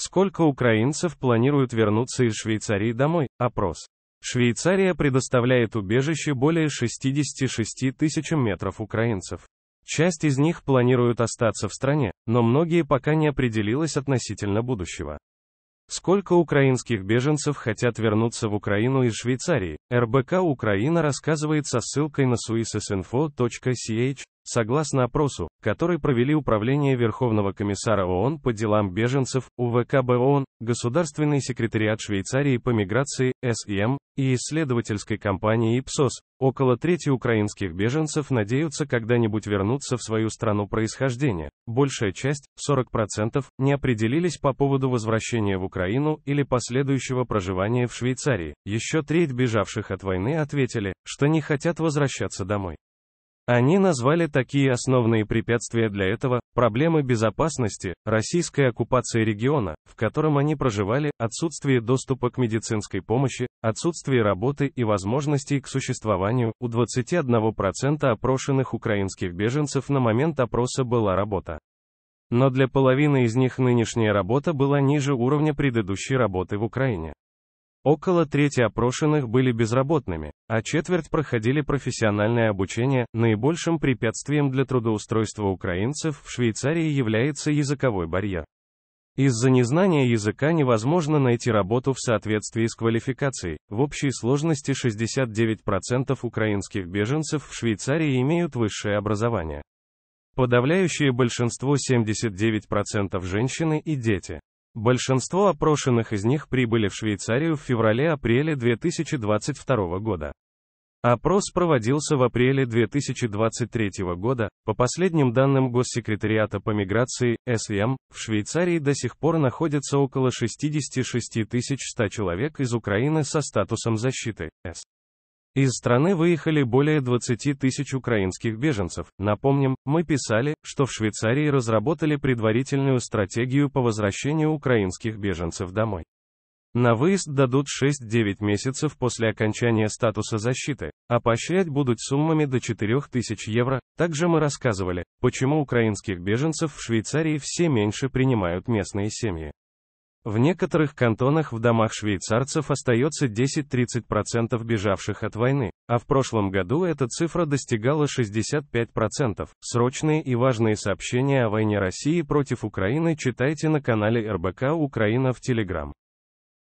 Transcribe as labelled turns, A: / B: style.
A: Сколько украинцев планируют вернуться из Швейцарии домой? Опрос. Швейцария предоставляет убежище более 66 тысячам метров украинцев. Часть из них планируют остаться в стране, но многие пока не определилась относительно будущего. Сколько украинских беженцев хотят вернуться в Украину из Швейцарии? РБК Украина рассказывает со ссылкой на suissessinfo.ch. Согласно опросу, который провели Управление Верховного комиссара ООН по делам беженцев, УВКБ ООН, Государственный секретариат Швейцарии по миграции, СИМ, и исследовательской компании «Ипсос», около трети украинских беженцев надеются когда-нибудь вернуться в свою страну происхождения. Большая часть, 40%, не определились по поводу возвращения в Украину или последующего проживания в Швейцарии. Еще треть бежавших от войны ответили, что не хотят возвращаться домой. Они назвали такие основные препятствия для этого, проблемы безопасности, российская оккупация региона, в котором они проживали, отсутствие доступа к медицинской помощи, отсутствие работы и возможностей к существованию. У 21% опрошенных украинских беженцев на момент опроса была работа. Но для половины из них нынешняя работа была ниже уровня предыдущей работы в Украине. Около трети опрошенных были безработными, а четверть проходили профессиональное обучение. Наибольшим препятствием для трудоустройства украинцев в Швейцарии является языковой барьер. Из-за незнания языка невозможно найти работу в соответствии с квалификацией. В общей сложности 69% украинских беженцев в Швейцарии имеют высшее образование. Подавляющее большинство 79% женщины и дети. Большинство опрошенных из них прибыли в Швейцарию в феврале-апреле 2022 года. Опрос проводился в апреле 2023 года. По последним данным Госсекретариата по миграции, СВМ в Швейцарии до сих пор находится около 66 100 человек из Украины со статусом защиты, С. Из страны выехали более 20 тысяч украинских беженцев. Напомним, мы писали, что в Швейцарии разработали предварительную стратегию по возвращению украинских беженцев домой. На выезд дадут 6-9 месяцев после окончания статуса защиты, а поощрять будут суммами до 4000 евро. Также мы рассказывали, почему украинских беженцев в Швейцарии все меньше принимают местные семьи. В некоторых кантонах в домах швейцарцев остается 10-30% бежавших от войны, а в прошлом году эта цифра достигала 65%. Срочные и важные сообщения о войне России против Украины читайте на канале РБК Украина в Телеграм.